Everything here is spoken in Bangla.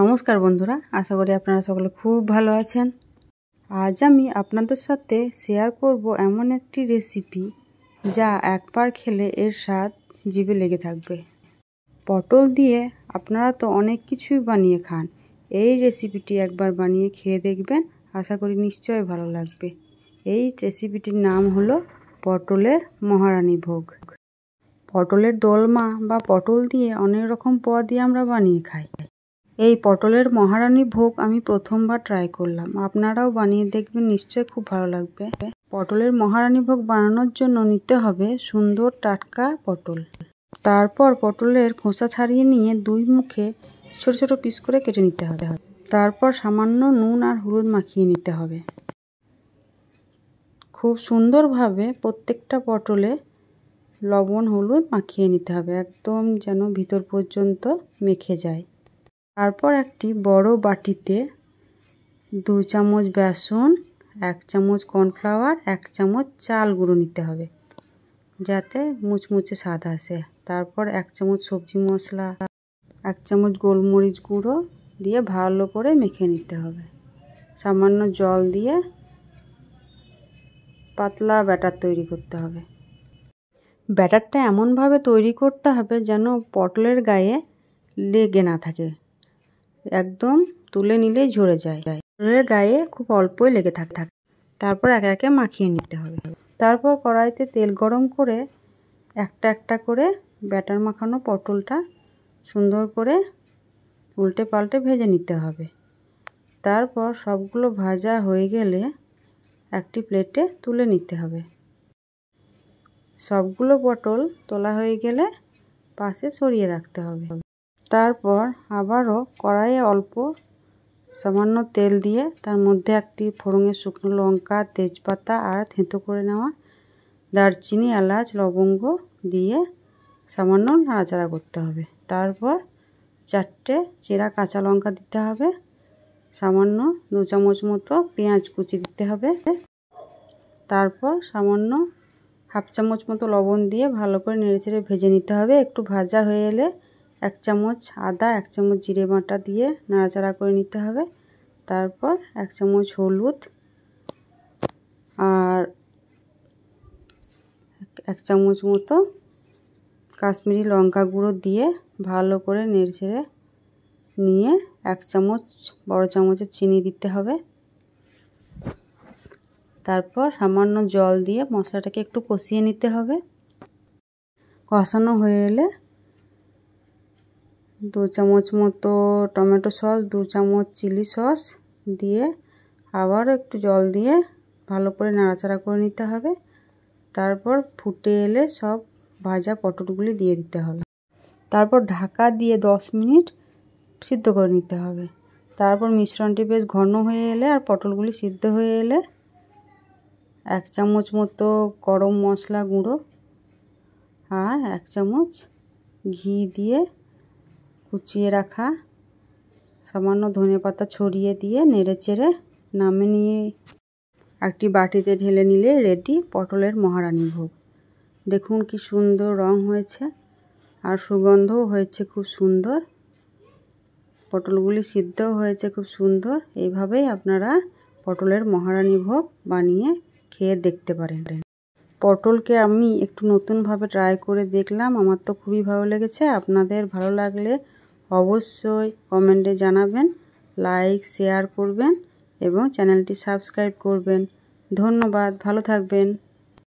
নমস্কার বন্ধুরা আশা করি আপনারা সকলে খুব ভালো আছেন আজ আমি আপনাদের সাথে শেয়ার করব এমন একটি রেসিপি যা একবার খেলে এর স্বাদ জিভে লেগে থাকবে পটল দিয়ে আপনারা তো অনেক কিছুই বানিয়ে খান এই রেসিপিটি একবার বানিয়ে খেয়ে দেখবেন আশা করি নিশ্চয়ই ভালো লাগবে এই রেসিপিটির নাম হলো পটলের মহারানী ভোগ পটলের দোলমা বা পটল দিয়ে অনেক রকম পদই আমরা বানিয়ে খাই এই পটলের মহারানী ভোগ আমি প্রথমবার ট্রাই করলাম আপনারাও বানিয়ে দেখবেন নিশ্চয়ই খুব ভালো লাগবে পটলের মহারানী ভোগ বানানোর জন্য নিতে হবে সুন্দর টাটকা পটল তারপর পটলের খোসা ছাড়িয়ে নিয়ে দুই মুখে ছোট ছোট পিস করে কেটে নিতে হবে তারপর সামান্য নুন আর হলুদ মাখিয়ে নিতে হবে খুব সুন্দরভাবে প্রত্যেকটা পটলে লবণ হলুদ মাখিয়ে নিতে হবে একদম যেন ভিতর পর্যন্ত মেখে যায় তারপর একটি বড় বাটিতে দু চামচ বেসন এক চামচ কর্নফ্লাওয়ার এক চামচ চাল গুঁড়ো নিতে হবে যাতে মুচমুচে স্বাদ আসে তারপর এক চামচ সবজি মশলা এক চামচ গোলমরিচ গুঁড়ো দিয়ে ভালো করে মেখে নিতে হবে সামান্য জল দিয়ে পাতলা ব্যাটার তৈরি করতে হবে ব্যাটারটা এমনভাবে তৈরি করতে হবে যেন পটলের গায়ে লেগে না থাকে একদম তুলে নিলেই ঝরে যায় ঝোলের গায়ে খুব অল্পই লেগে থাকে থাকে তারপর একে একে মাখিয়ে নিতে হবে তারপর কড়াইতে তেল গরম করে একটা একটা করে ব্যাটার মাখানো পটলটা সুন্দর করে উল্টে পাল্টে ভেজে নিতে হবে তারপর সবগুলো ভাজা হয়ে গেলে একটি প্লেটে তুলে নিতে হবে সবগুলো পটল তোলা হয়ে গেলে পাশে সরিয়ে রাখতে হবে তারপর আবারও কড়াইয়ে অল্প সামান্য তেল দিয়ে তার মধ্যে একটি ফোড়ঙে শুকনো লঙ্কা তেজপাতা আর থেঁতো করে নেওয়া দারচিনি এলাচ লবঙ্গ দিয়ে সামান্য নাড়াচাড়া করতে হবে তারপর চারটে চেরা কাঁচা লঙ্কা দিতে হবে সামান্য দু চামচ মতো পেঁয়াজ কুচি দিতে হবে তারপর সামান্য হাফ চামচ মতো লবণ দিয়ে ভালো করে নেড়েচেড়ে ভেজে নিতে হবে একটু ভাজা হয়ে এলে এক চামচ আদা এক চামচ জিরে বাটা দিয়ে নাড়াচাড়া করে নিতে হবে তারপর এক চামচ হলুদ আর এক চামচ মতো কাশ্মীরি লঙ্কা গুঁড়ো দিয়ে ভালো করে নেড়েচেড়ে নিয়ে এক চামচ বড় চামচের চিনি দিতে হবে তারপর সামান্য জল দিয়ে মশলাটাকে একটু কষিয়ে নিতে হবে কষানো হয়ে এলে দু চামচ মতো টমেটো সস দু চামচ চিলি সস দিয়ে আবার একটু জল দিয়ে ভালো করে নাড়াচাড়া করে নিতে হবে তারপর ফুটে এলে সব ভাজা পটলগুলি দিয়ে দিতে হবে তারপর ঢাকা দিয়ে দশ মিনিট সিদ্ধ করে নিতে হবে তারপর মিশ্রণটি বেশ ঘন হয়ে এলে আর পটলগুলি সিদ্ধ হয়ে এলে এক চামচ মতো গরম মশলা গুঁড়ো আর এক চামচ ঘি দিয়ে কুচিয়ে রাখা সামান্য ধনে পাতা ছড়িয়ে দিয়ে নেড়ে চেড়ে নামে নিয়ে একটি বাটিতে ঢেলে নিলে রেডি পটলের মহারানী ভোগ দেখুন কি সুন্দর রং হয়েছে আর সুগন্ধও হয়েছে খুব সুন্দর পটলগুলি সিদ্ধও হয়েছে খুব সুন্দর এইভাবেই আপনারা পটলের মহারানী ভোগ বানিয়ে খেয়ে দেখতে পারেন পটলকে আমি একটু নতুনভাবে ট্রাই করে দেখলাম আমার তো খুবই ভালো লেগেছে আপনাদের ভালো লাগলে অবশ্যই কমেন্টে জানাবেন লাইক শেয়ার করবেন এবং চ্যানেলটি সাবস্ক্রাইব করবেন ধন্যবাদ ভালো থাকবেন